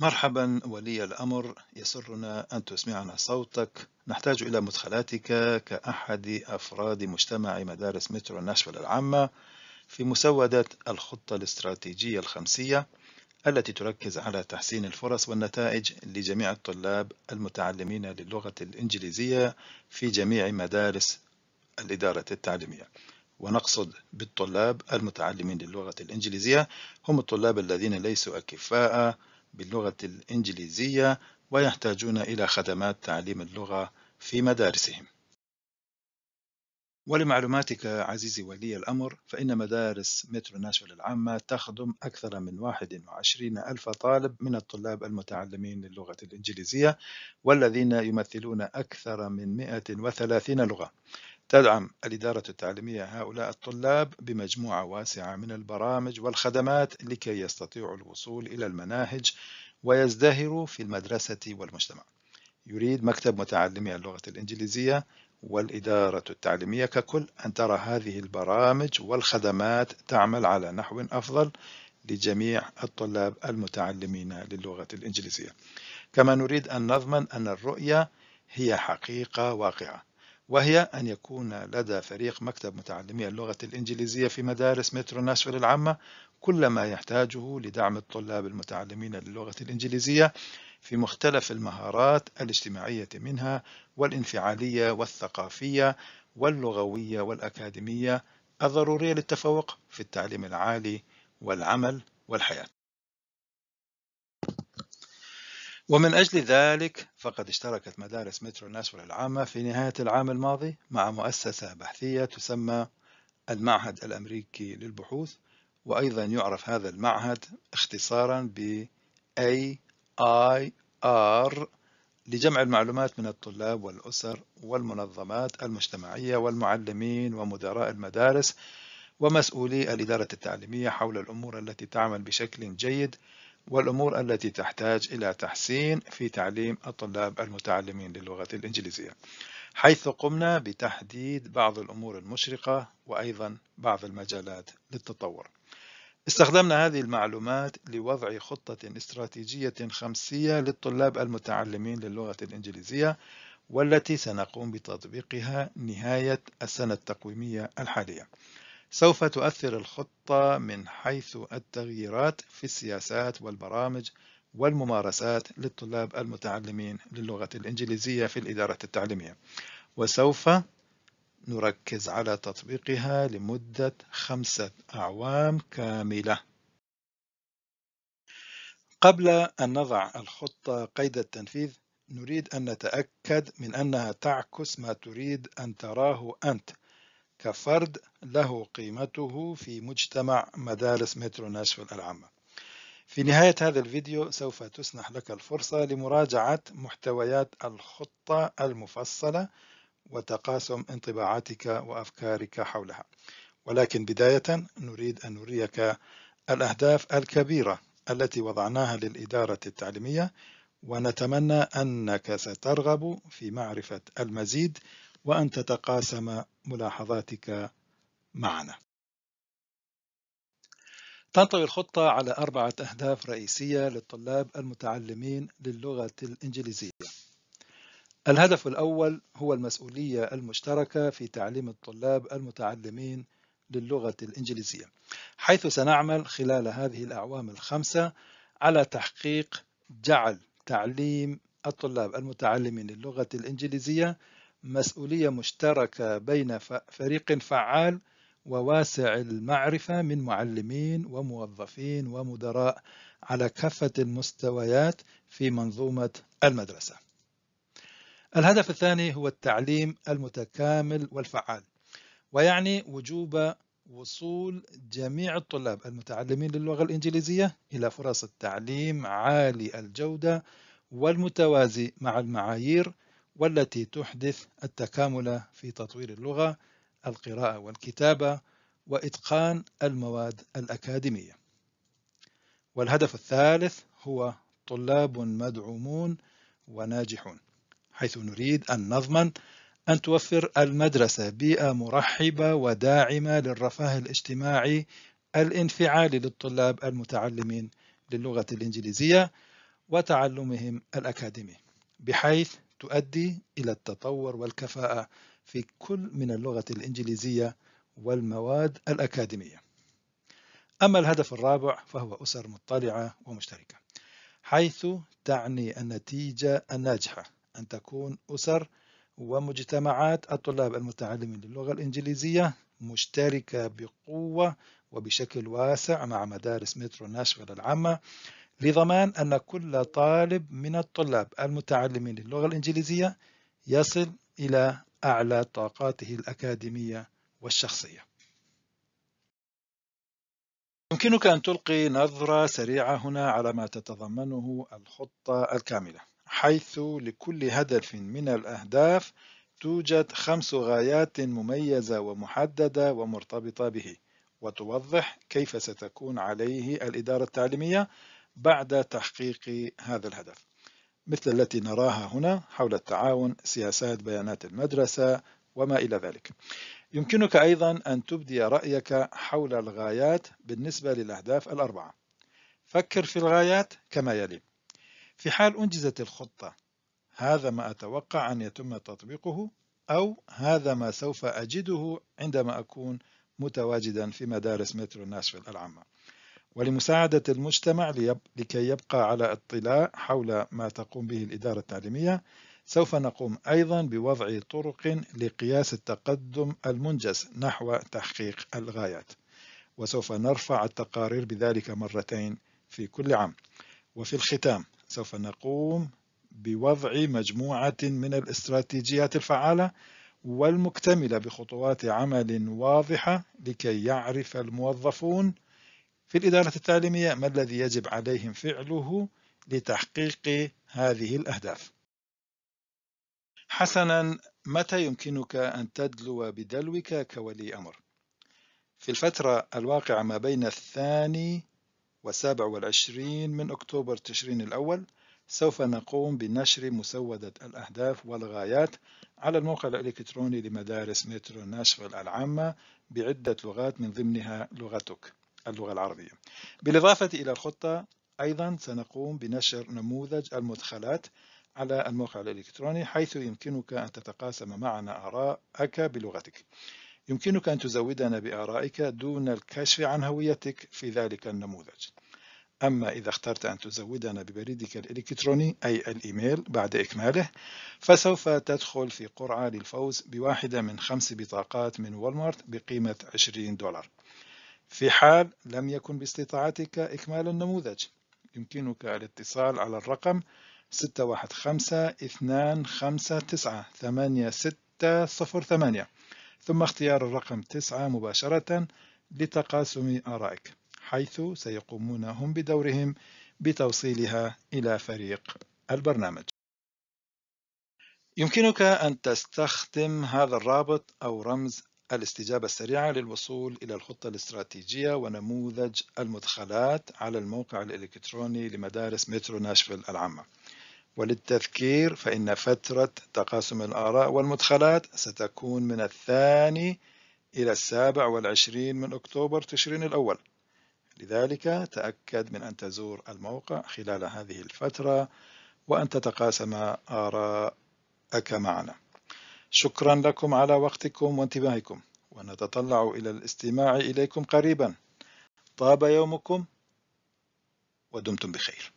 مرحبا ولي الأمر يسرنا أن تسمعنا صوتك نحتاج إلى مدخلاتك كأحد أفراد مجتمع مدارس مترو ناشفيل العامة في مسودة الخطة الاستراتيجية الخمسية التي تركز على تحسين الفرص والنتائج لجميع الطلاب المتعلمين للغة الإنجليزية في جميع مدارس الإدارة التعليمية ونقصد بالطلاب المتعلمين للغة الإنجليزية هم الطلاب الذين ليسوا أكفاء باللغة الإنجليزية ويحتاجون إلى خدمات تعليم اللغة في مدارسهم. ولمعلوماتك عزيزي ولي الأمر فإن مدارس مترو ناشفيل العامة تخدم أكثر من 21 ألف طالب من الطلاب المتعلمين للغة الإنجليزية والذين يمثلون أكثر من 130 لغة تدعم الإدارة التعليمية هؤلاء الطلاب بمجموعة واسعة من البرامج والخدمات لكي يستطيعوا الوصول إلى المناهج ويزدهروا في المدرسة والمجتمع. يريد مكتب متعلمي اللغة الإنجليزية والإدارة التعليمية ككل أن ترى هذه البرامج والخدمات تعمل على نحو أفضل لجميع الطلاب المتعلمين للغة الإنجليزية. كما نريد أن نضمن أن الرؤية هي حقيقة واقعة وهي أن يكون لدى فريق مكتب متعلمي اللغة الإنجليزية في مدارس مترو ناشفيل العامة كل ما يحتاجه لدعم الطلاب المتعلمين للغة الإنجليزية في مختلف المهارات الاجتماعية منها والانفعالية والثقافية واللغوية والأكاديمية الضرورية للتفوق في التعليم العالي والعمل والحياة ومن أجل ذلك فقد اشتركت مدارس مترو ناشفيل العامة في نهاية العام الماضي مع مؤسسة بحثية تسمى المعهد الأمريكي للبحوث وأيضا يعرف هذا المعهد اختصارا ب AIR لجمع المعلومات من الطلاب والأسر والمنظمات المجتمعية والمعلمين ومدراء المدارس ومسؤولي الإدارة التعليمية حول الأمور التي تعمل بشكل جيد والأمور التي تحتاج إلى تحسين في تعليم الطلاب المتعلمين للغة الإنجليزية حيث قمنا بتحديد بعض الأمور المشرقة وأيضا بعض المجالات للتطور استخدمنا هذه المعلومات لوضع خطة استراتيجية خمسية للطلاب المتعلمين للغة الإنجليزية والتي سنقوم بتطبيقها نهاية السنة التقويمية الحالية سوف تؤثر الخطة من حيث التغييرات في السياسات والبرامج والممارسات للطلاب المتعلمين للغة الإنجليزية في الإدارة التعليمية وسوف نركز على تطبيقها لمدة خمسة أعوام كاملة قبل أن نضع الخطة قيد التنفيذ نريد أن نتأكد من أنها تعكس ما تريد أن تراه أنت كفرد له قيمته في مجتمع مدارس مترو ناشفيل العامة في نهاية هذا الفيديو سوف تسنح لك الفرصة لمراجعة محتويات الخطة المفصلة وتقاسم انطباعاتك وأفكارك حولها ولكن بداية نريد أن نريك الأهداف الكبيرة التي وضعناها للإدارة التعليمية ونتمنى أنك سترغب في معرفة المزيد وأن تتقاسم ملاحظاتك معنا. تنطوي الخطة على أربعة أهداف رئيسية للطلاب المتعلمين للغة الإنجليزية. الهدف الأول هو المسؤولية المشتركة في تعليم الطلاب المتعلمين للغة الإنجليزية، حيث سنعمل خلال هذه الأعوام الخمسة على تحقيق جعل تعليم الطلاب المتعلمين للغة الإنجليزية مسؤولية مشتركة بين فريق فعال وواسع المعرفة من معلمين وموظفين ومدراء على كافة المستويات في منظومة المدرسة. الهدف الثاني هو التعليم المتكامل والفعال، ويعني وجوب وصول جميع الطلاب المتعلمين للغة الإنجليزية إلى فرص التعليم عالي الجودة والمتوازي مع المعايير والتي تحدث التكامل في تطوير اللغة القراءة والكتابة وإتقان المواد الأكاديمية والهدف الثالث هو طلاب مدعومون وناجحون حيث نريد أن نضمن أن توفر المدرسة بيئة مرحبة وداعمة للرفاه الاجتماعي الانفعالي للطلاب المتعلمين للغة الإنجليزية وتعلمهم الأكاديمي بحيث تؤدي إلى التطور والكفاءة في كل من اللغة الإنجليزية والمواد الأكاديمية أما الهدف الرابع فهو أسر مطلعة ومشتركة حيث تعني النتيجة الناجحة أن تكون أسر ومجتمعات الطلاب المتعلمين للغة الإنجليزية مشتركة بقوة وبشكل واسع مع مدارس مترو ناشفيل العامة لضمان أن كل طالب من الطلاب المتعلمين للغة الإنجليزية يصل إلى أعلى طاقاته الأكاديمية والشخصية يمكنك أن تلقي نظرة سريعة هنا على ما تتضمنه الخطة الكاملة حيث لكل هدف من الأهداف توجد خمس غايات مميزة ومحددة ومرتبطة به وتوضح كيف ستكون عليه الإدارة التعليمية بعد تحقيق هذا الهدف مثل التي نراها هنا حول التعاون سياسات بيانات المدرسة وما إلى ذلك يمكنك أيضا أن تبدي رأيك حول الغايات بالنسبة للأهداف الأربعة فكر في الغايات كما يلي في حال أنجزت الخطة هذا ما أتوقع أن يتم تطبيقه أو هذا ما سوف أجده عندما أكون متواجدا في مدارس مترو ناشفيل العامة ولمساعدة المجتمع لكي يبقى على اطلاع حول ما تقوم به الإدارة التعليمية سوف نقوم أيضا بوضع طرق لقياس التقدم المنجز نحو تحقيق الغايات وسوف نرفع التقارير بذلك مرتين في كل عام وفي الختام سوف نقوم بوضع مجموعة من الاستراتيجيات الفعالة والمكتملة بخطوات عمل واضحة لكي يعرف الموظفون في الإدارة التعليمية ما الذي يجب عليهم فعله لتحقيق هذه الأهداف حسنا متى يمكنك أن تدلو بدلوك كولي أمر؟ في الفترة الواقعة ما بين الثاني والسابع والعشرين من أكتوبر تشرين الأول سوف نقوم بنشر مسودة الأهداف والغايات على الموقع الإلكتروني لمدارس مترو ناشفيل العامة بعدة لغات من ضمنها لغتك اللغة العربية بالإضافة إلى الخطة أيضا سنقوم بنشر نموذج المدخلات على الموقع الإلكتروني حيث يمكنك أن تتقاسم معنا آراءك بلغتك يمكنك أن تزودنا بآرائك دون الكشف عن هويتك في ذلك النموذج أما إذا اخترت أن تزودنا ببريدك الإلكتروني أي الإيميل بعد إكماله فسوف تدخل في قرعة للفوز بواحدة من خمس بطاقات من والمارت بقيمة 20 دولار في حال لم يكن باستطاعتك إكمال النموذج يمكنك الاتصال على الرقم 615-259-8608 ثم اختيار الرقم 9 مباشرة لتقاسم آرائك حيث سيقومون هم بدورهم بتوصيلها إلى فريق البرنامج يمكنك أن تستخدم هذا الرابط أو رمز الاستجابة السريعة للوصول إلى الخطة الاستراتيجية ونموذج المدخلات على الموقع الإلكتروني لمدارس مترو ناشفيل العامة وللتذكير فإن فترة تقاسم الآراء والمدخلات ستكون من الثاني إلى السابع والعشرين من أكتوبر تشرين الأول لذلك تأكد من أن تزور الموقع خلال هذه الفترة وأن تتقاسم آراءك معنا شكرا لكم على وقتكم وانتباهكم ونتطلع إلى الاستماع إليكم قريبا طاب يومكم ودمتم بخير